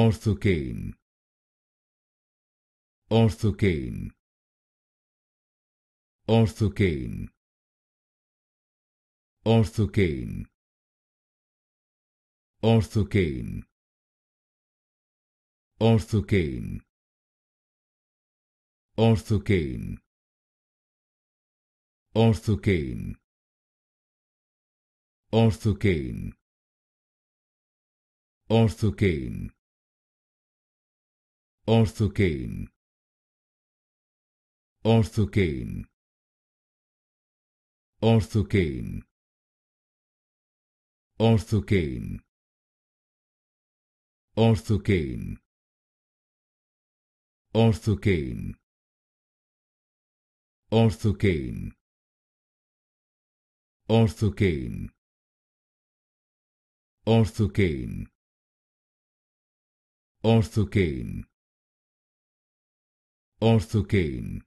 orthocaine orthocaine orthocaine orthocaine orthocaine orthocaine orthocaine orthocaine orthocaine orthocaine Ortho Ortho Ortho cane. cane. cane. Ortho cane. Ortho cane. Ortho cane. Ortho cane. Ortho cane orthocaine